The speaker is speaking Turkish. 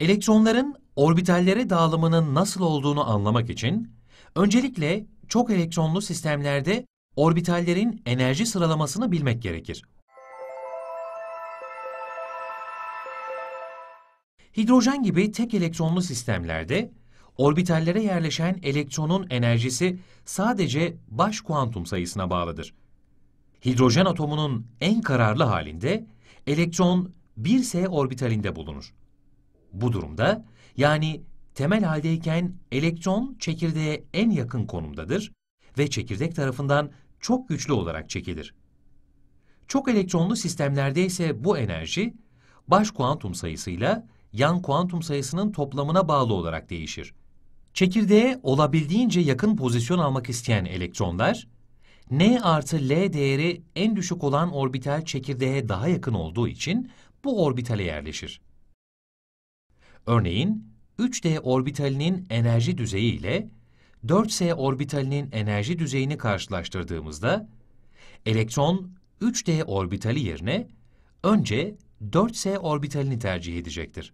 Elektronların orbitallere dağılımının nasıl olduğunu anlamak için öncelikle çok elektronlu sistemlerde orbitallerin enerji sıralamasını bilmek gerekir. Hidrojen gibi tek elektronlu sistemlerde orbitallere yerleşen elektronun enerjisi sadece baş kuantum sayısına bağlıdır. Hidrojen atomunun en kararlı halinde elektron 1s orbitalinde bulunur. Bu durumda yani temel haldeyken elektron çekirdeğe en yakın konumdadır ve çekirdek tarafından çok güçlü olarak çekilir. Çok elektronlu sistemlerde ise bu enerji baş kuantum sayısıyla yan kuantum sayısının toplamına bağlı olarak değişir. Çekirdeğe olabildiğince yakın pozisyon almak isteyen elektronlar, N artı L değeri en düşük olan orbital çekirdeğe daha yakın olduğu için bu orbitale yerleşir. Örneğin 3D orbitalinin enerji düzeyi ile 4S orbitalinin enerji düzeyini karşılaştırdığımızda elektron 3D orbitali yerine önce 4S orbitalini tercih edecektir.